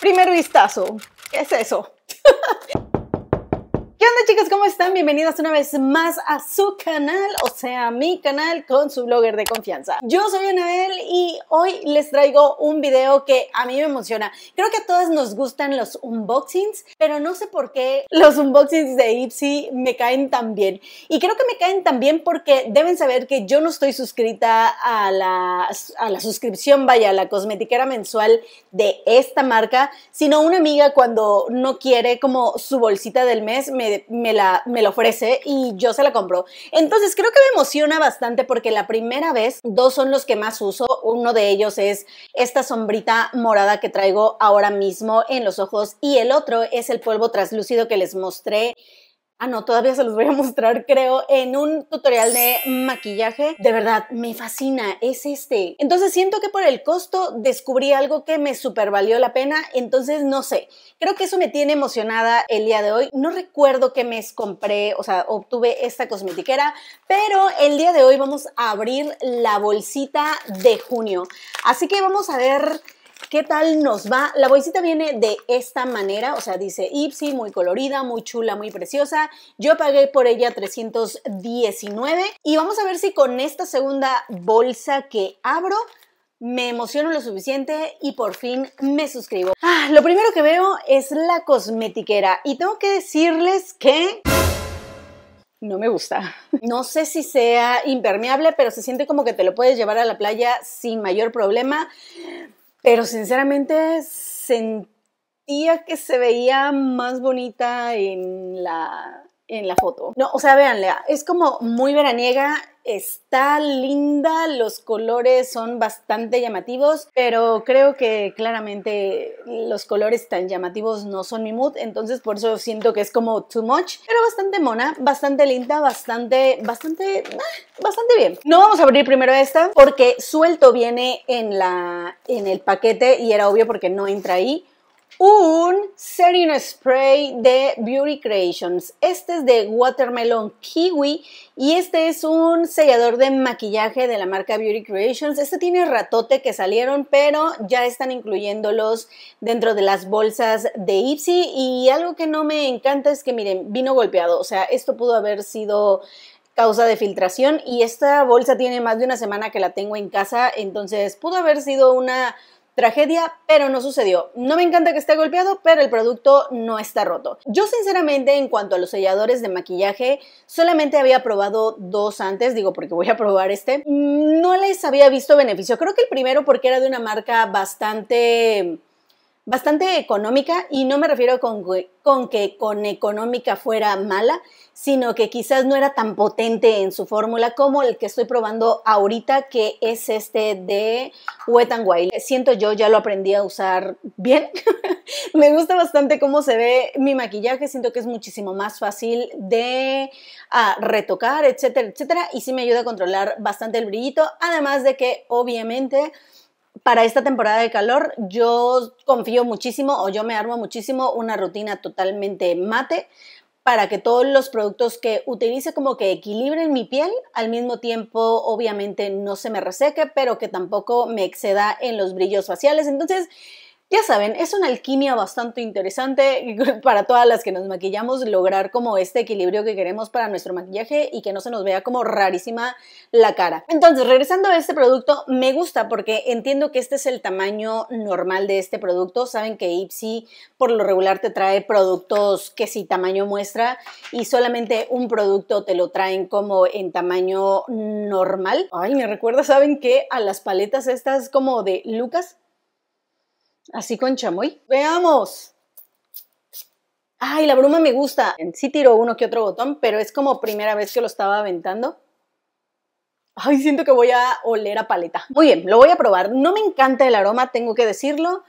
Primer vistazo, ¿qué es eso? ¿Qué onda chicas? ¿Cómo están? Bienvenidas una vez más a su canal, o sea, a mi canal con su blogger de confianza. Yo soy Anabel y hoy les traigo un video que a mí me emociona. Creo que a todas nos gustan los unboxings, pero no sé por qué los unboxings de Ipsy me caen tan bien. Y creo que me caen tan bien porque deben saber que yo no estoy suscrita a la, a la suscripción, vaya, a la cosmetiquera mensual de esta marca, sino una amiga cuando no quiere como su bolsita del mes me me, la, me la ofrece y yo se la compro. Entonces creo que me emociona bastante porque la primera vez dos son los que más uso. Uno de ellos es esta sombrita morada que traigo ahora mismo en los ojos y el otro es el polvo translúcido que les mostré Ah, no, todavía se los voy a mostrar, creo, en un tutorial de maquillaje. De verdad, me fascina, es este. Entonces siento que por el costo descubrí algo que me super valió la pena, entonces no sé. Creo que eso me tiene emocionada el día de hoy. No recuerdo qué mes compré, o sea, obtuve esta cosmetiquera, pero el día de hoy vamos a abrir la bolsita de junio. Así que vamos a ver ¿Qué tal nos va? La bolsita viene de esta manera, o sea, dice Ipsy, muy colorida, muy chula, muy preciosa. Yo pagué por ella 319 y vamos a ver si con esta segunda bolsa que abro me emociono lo suficiente y por fin me suscribo. Ah, lo primero que veo es la cosmetiquera y tengo que decirles que no me gusta. No sé si sea impermeable, pero se siente como que te lo puedes llevar a la playa sin mayor problema pero sinceramente sentía que se veía más bonita en la en la foto. No, o sea, véanla, es como muy veraniega, está linda, los colores son bastante llamativos, pero creo que claramente los colores tan llamativos no son mi mood, entonces por eso siento que es como too much, pero bastante mona, bastante linda, bastante, bastante, ah, bastante bien. No vamos a abrir primero esta porque suelto viene en la, en el paquete y era obvio porque no entra ahí un setting spray de Beauty Creations. Este es de Watermelon Kiwi y este es un sellador de maquillaje de la marca Beauty Creations. Este tiene ratote que salieron, pero ya están incluyéndolos dentro de las bolsas de Ipsy. Y algo que no me encanta es que, miren, vino golpeado. O sea, esto pudo haber sido causa de filtración y esta bolsa tiene más de una semana que la tengo en casa, entonces pudo haber sido una tragedia, pero no sucedió. No me encanta que esté golpeado, pero el producto no está roto. Yo sinceramente en cuanto a los selladores de maquillaje, solamente había probado dos antes, digo porque voy a probar este. No les había visto beneficio. Creo que el primero porque era de una marca bastante bastante económica y no me refiero con, con, que con económica fuera mala, sino que quizás no era tan potente en su fórmula como el que estoy probando ahorita, que es este de Wet n Wild. Siento yo ya lo aprendí a usar bien. me gusta bastante cómo se ve mi maquillaje, siento que es muchísimo más fácil de ah, retocar, etcétera, etcétera, y sí me ayuda a controlar bastante el brillito, además de que obviamente para esta temporada de calor yo confío muchísimo o yo me armo muchísimo una rutina totalmente mate para que todos los productos que utilice como que equilibren mi piel, al mismo tiempo obviamente no se me reseque, pero que tampoco me exceda en los brillos faciales. Entonces, ya saben, es una alquimia bastante interesante para todas las que nos maquillamos, lograr como este equilibrio que queremos para nuestro maquillaje y que no se nos vea como rarísima la cara. Entonces, regresando a este producto, me gusta porque entiendo que este es el tamaño normal de este producto. Saben que Ipsy por lo regular te trae productos que sí tamaño muestra y solamente un producto te lo traen como en tamaño normal. Ay, me recuerda, ¿saben que A las paletas estas como de Lucas, así con chamoy. Veamos. Ay, la bruma me gusta. Sí tiró uno que otro botón, pero es como primera vez que lo estaba aventando. Ay, siento que voy a oler a paleta. Muy bien, lo voy a probar. No me encanta el aroma, tengo que decirlo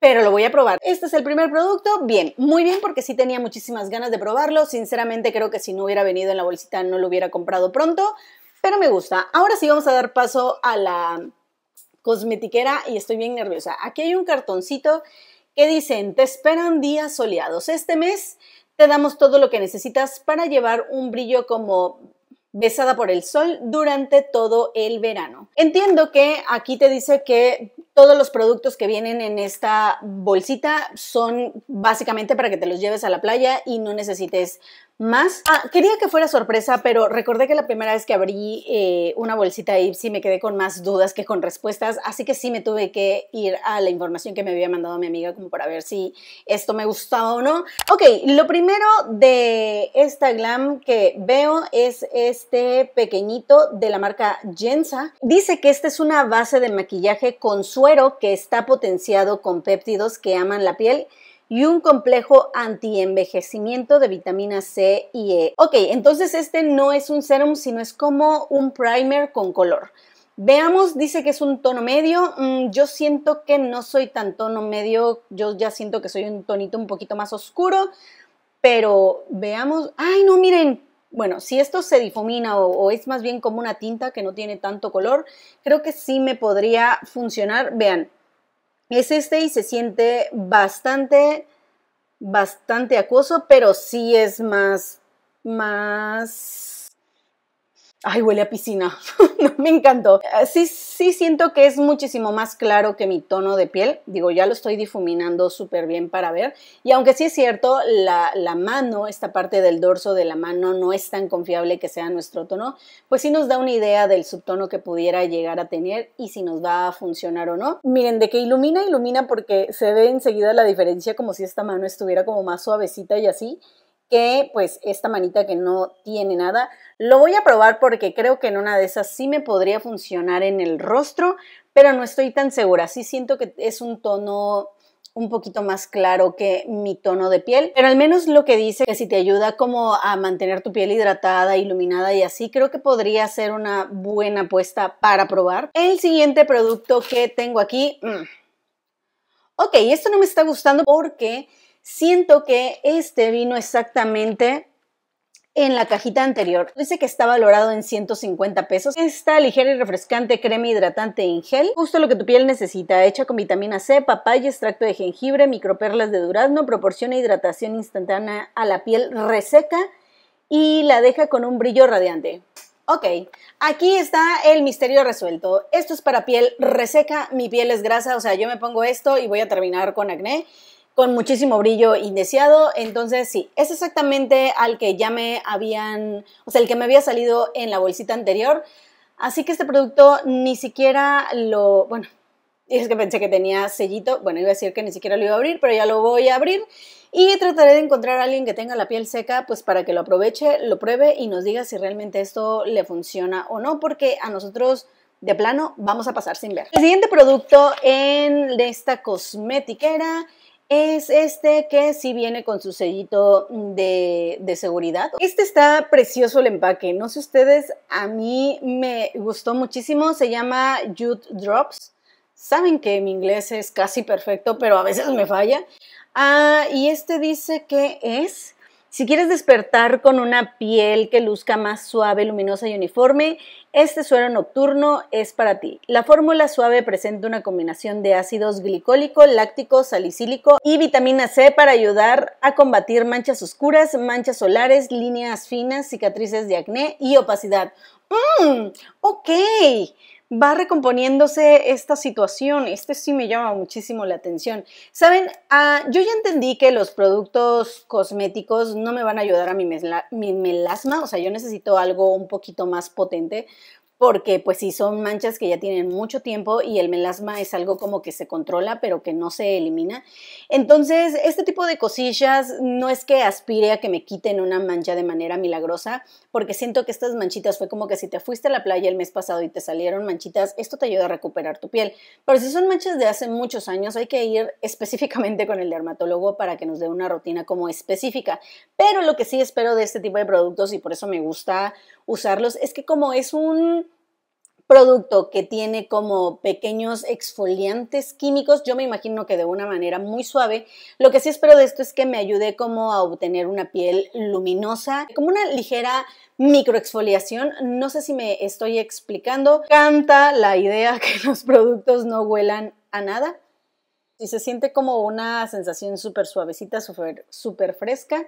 pero lo voy a probar. Este es el primer producto, bien, muy bien porque sí tenía muchísimas ganas de probarlo, sinceramente creo que si no hubiera venido en la bolsita no lo hubiera comprado pronto, pero me gusta. Ahora sí vamos a dar paso a la cosmetiquera y estoy bien nerviosa. Aquí hay un cartoncito que dicen, te esperan días soleados. Este mes te damos todo lo que necesitas para llevar un brillo como besada por el sol durante todo el verano. Entiendo que aquí te dice que todos los productos que vienen en esta bolsita son básicamente para que te los lleves a la playa y no necesites más. Ah, quería que fuera sorpresa, pero recordé que la primera vez que abrí eh, una bolsita me quedé con más dudas que con respuestas, así que sí me tuve que ir a la información que me había mandado mi amiga como para ver si esto me gustaba o no. Ok, lo primero de esta glam que veo es este pequeñito de la marca Jensa. Dice que esta es una base de maquillaje con suero que está potenciado con péptidos que aman la piel y un complejo antienvejecimiento de vitamina C y E. Ok, entonces este no es un serum, sino es como un primer con color. Veamos, dice que es un tono medio. Mm, yo siento que no soy tan tono medio, yo ya siento que soy un tonito un poquito más oscuro, pero veamos. Ay, no, miren. Bueno, si esto se difumina o es más bien como una tinta que no tiene tanto color, creo que sí me podría funcionar. Vean, es este y se siente bastante, bastante acuoso, pero sí es más, más ay, huele a piscina. no, me encantó. Eh, sí, sí siento que es muchísimo más claro que mi tono de piel. Digo, ya lo estoy difuminando súper bien para ver. Y aunque sí es cierto, la, la, mano, esta parte del dorso de la mano no es tan confiable que sea nuestro tono, pues sí nos da una idea del subtono que pudiera llegar a tener y si nos va a funcionar o no. Miren, de que ilumina, ilumina porque se ve enseguida la diferencia como si esta mano estuviera como más suavecita y así que pues esta manita que no tiene nada. Lo voy a probar porque creo que en una de esas sí me podría funcionar en el rostro, pero no estoy tan segura. Sí siento que es un tono un poquito más claro que mi tono de piel, pero al menos lo que dice que si te ayuda como a mantener tu piel hidratada, iluminada y así, creo que podría ser una buena apuesta para probar. El siguiente producto que tengo aquí, mm. ok, esto no me está gustando porque Siento que este vino exactamente en la cajita anterior. Dice que está valorado en 150 pesos. esta ligera y refrescante crema hidratante en gel. Justo lo que tu piel necesita. Hecha con vitamina C, papaya, extracto de jengibre, microperlas de durazno. Proporciona hidratación instantánea a la piel reseca y la deja con un brillo radiante. Ok, aquí está el misterio resuelto. Esto es para piel reseca, mi piel es grasa, o sea, yo me pongo esto y voy a terminar con acné con muchísimo brillo indeseado. Entonces, sí, es exactamente al que ya me habían, o sea, el que me había salido en la bolsita anterior. Así que este producto ni siquiera lo, bueno, es que pensé que tenía sellito, bueno, iba a decir que ni siquiera lo iba a abrir, pero ya lo voy a abrir. Y trataré de encontrar a alguien que tenga la piel seca, pues para que lo aproveche, lo pruebe y nos diga si realmente esto le funciona o no, porque a nosotros de plano vamos a pasar sin ver. El siguiente producto en esta cosmetiquera es este que sí viene con su sellito de, de, seguridad. Este está precioso el empaque, no sé ustedes, a mí me gustó muchísimo, se llama Jute Drops. Saben que mi inglés es casi perfecto, pero a veces me falla. Ah, y este dice que es si quieres despertar con una piel que luzca más suave, luminosa y uniforme, este suero nocturno es para ti. La fórmula suave presenta una combinación de ácidos glicólico, láctico, salicílico y vitamina C para ayudar a combatir manchas oscuras, manchas solares, líneas finas, cicatrices de acné y opacidad. ¡Mmm! ¡Ok! va recomponiéndose esta situación. Este sí me llama muchísimo la atención. Saben, ah, yo ya entendí que los productos cosméticos no me van a ayudar a mi melasma, o sea, yo necesito algo un poquito más potente porque pues si son manchas que ya tienen mucho tiempo y el melasma es algo como que se controla pero que no se elimina. Entonces, este tipo de cosillas no es que aspire a que me quiten una mancha de manera milagrosa, porque siento que estas manchitas fue como que si te fuiste a la playa el mes pasado y te salieron manchitas, esto te ayuda a recuperar tu piel. Pero si son manchas de hace muchos años, hay que ir específicamente con el dermatólogo para que nos dé una rutina como específica. Pero lo que sí espero de este tipo de productos y por eso me gusta usarlos. Es que como es un producto que tiene como pequeños exfoliantes químicos, yo me imagino que de una manera muy suave. Lo que sí espero de esto es que me ayude como a obtener una piel luminosa, como una ligera microexfoliación. No sé si me estoy explicando. Canta la idea que los productos no huelan a nada. Y se siente como una sensación súper suavecita, súper fresca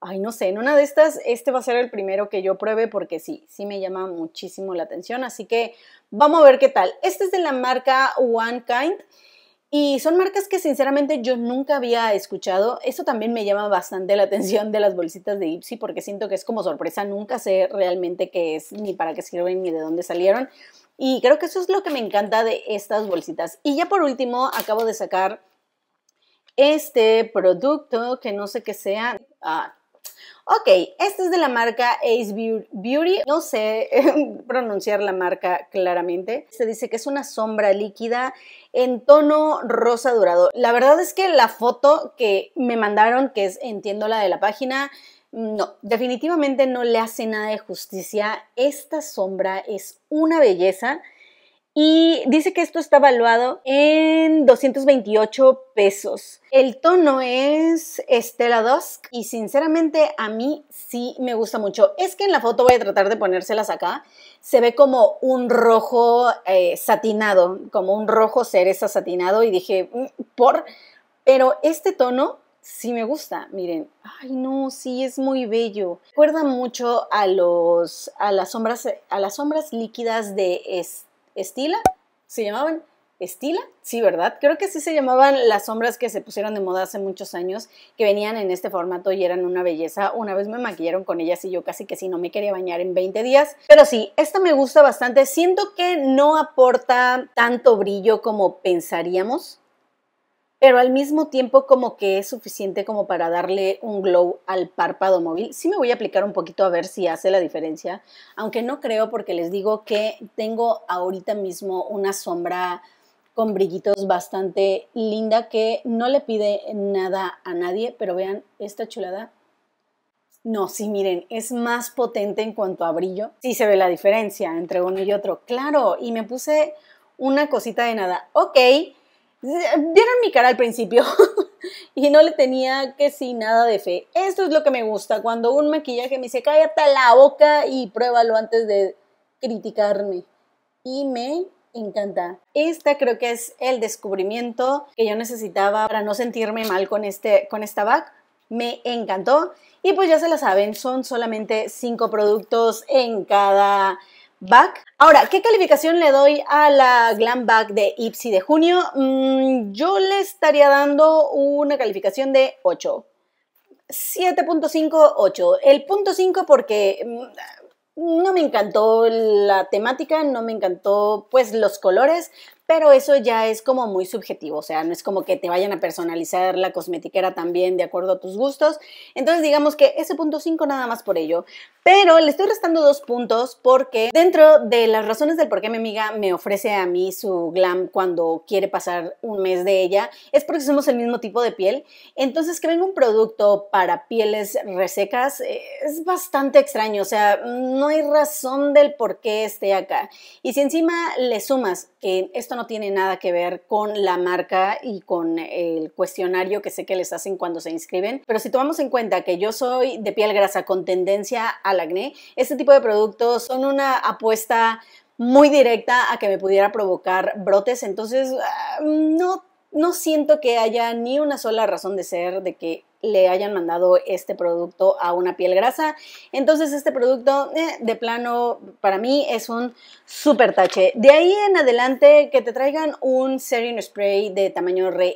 ay, no sé, en una de estas, este va a ser el primero que yo pruebe porque sí, sí me llama muchísimo la atención. Así que vamos a ver qué tal. Este es de la marca One Kind. Y son marcas que sinceramente yo nunca había escuchado. Esto también me llama bastante la atención de las bolsitas de Ipsy porque siento que es como sorpresa. Nunca sé realmente qué es, ni para qué sirven, ni de dónde salieron. Y creo que eso es lo que me encanta de estas bolsitas. Y ya por último, acabo de sacar este producto que no sé qué sea. Ah, Ok, esta es de la marca Ace Beauty. No sé pronunciar la marca claramente. Se dice que es una sombra líquida en tono rosa dorado. La verdad es que la foto que me mandaron, que es entiendo la de la página, no, definitivamente no le hace nada de justicia. Esta sombra es una belleza y dice que esto está valuado en 228 pesos. El tono es Estela Dusk y sinceramente a mí sí me gusta mucho. Es que en la foto voy a tratar de ponérselas acá. Se ve como un rojo eh, satinado, como un rojo cereza satinado y dije, mm, por, pero este tono sí me gusta, miren. Ay, no, sí es muy bello. Recuerda mucho a los a las sombras a las sombras líquidas de este, Estila, se llamaban Estila, sí, ¿verdad? Creo que sí se llamaban las sombras que se pusieron de moda hace muchos años, que venían en este formato y eran una belleza. Una vez me maquillaron con ellas y yo casi que sí no me quería bañar en 20 días. Pero sí, esta me gusta bastante. Siento que no aporta tanto brillo como pensaríamos pero al mismo tiempo como que es suficiente como para darle un glow al párpado móvil. Sí me voy a aplicar un poquito a ver si hace la diferencia, aunque no creo porque les digo que tengo ahorita mismo una sombra con brillitos bastante linda que no le pide nada a nadie, pero vean esta chulada. No, sí, miren, es más potente en cuanto a brillo. Sí se ve la diferencia entre uno y otro, claro, y me puse una cosita de nada. Ok, Vieron mi cara al principio y no le tenía que si nada de fe. Esto es lo que me gusta, cuando un maquillaje me dice, cállate la boca y pruébalo antes de criticarme. Y me encanta. Este creo que es el descubrimiento que yo necesitaba para no sentirme mal con, este, con esta bag. Me encantó. Y pues ya se la saben, son solamente cinco productos en cada Back. Ahora, ¿qué calificación le doy a la Glam Back de Ipsy de junio? Mm, yo le estaría dando una calificación de 8. 7.58. El punto 5 porque mm, no me encantó la temática, no me encantó pues los colores, pero eso ya es como muy subjetivo, o sea, no es como que te vayan a personalizar la cosmetiquera también de acuerdo a tus gustos. Entonces digamos que ese punto 5 nada más por ello, pero le estoy restando dos puntos porque dentro de las razones del por qué mi amiga me ofrece a mí su glam cuando quiere pasar un mes de ella, es porque somos el mismo tipo de piel, entonces que venga un producto para pieles resecas eh, es bastante extraño, o sea, no hay razón del por qué esté acá. Y si encima le sumas que esto no tiene nada que ver con la marca y con el cuestionario que sé que les hacen cuando se inscriben, pero si tomamos en cuenta que yo soy de piel grasa con tendencia al acné, este tipo de productos son una apuesta muy directa a que me pudiera provocar brotes, entonces ah, no no siento que haya ni una sola razón de ser de que le hayan mandado este producto a una piel grasa. Entonces este producto eh, de plano para mí es un super tache. De ahí en adelante que te traigan un Serine Spray de tamaño real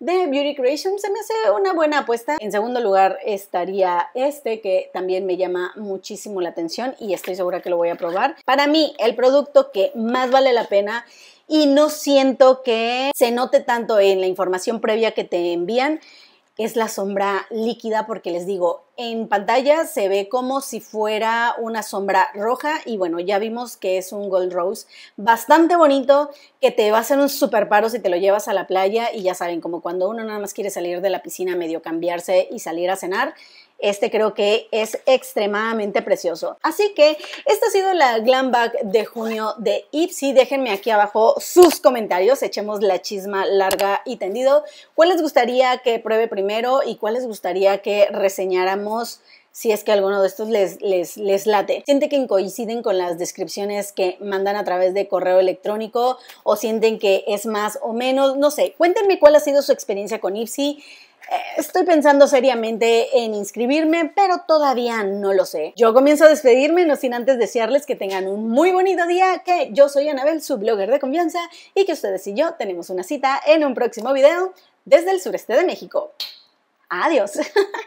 de Beauty Creation se me hace una buena apuesta. En segundo lugar estaría este que también me llama muchísimo la atención y estoy segura que lo voy a probar. Para mí el producto que más vale la pena y no siento que se note tanto en la información previa que te envían es la sombra líquida porque les digo, en pantalla se ve como si fuera una sombra roja y bueno, ya vimos que es un Gold Rose bastante bonito que te va a hacer un super paro si te lo llevas a la playa y ya saben, como cuando uno nada más quiere salir de la piscina, medio cambiarse y salir a cenar, este creo que es extremadamente precioso. Así que esta ha sido la glam bag de junio de Ipsy. Déjenme aquí abajo sus comentarios. Echemos la chisma larga y tendido. ¿Cuál les gustaría que pruebe primero y cuál les gustaría que reseñáramos? si es que alguno de estos les, les, late. Sienten que coinciden con las descripciones que mandan a través de correo electrónico o sienten que es más o menos, no sé. Cuéntenme cuál ha sido su experiencia con Ipsy. Eh, estoy pensando seriamente en inscribirme, pero todavía no lo sé. Yo comienzo a despedirme, no sin antes desearles que tengan un muy bonito día, que yo soy Anabel, su blogger de confianza, y que ustedes y yo tenemos una cita en un próximo video desde el sureste de México. Adiós.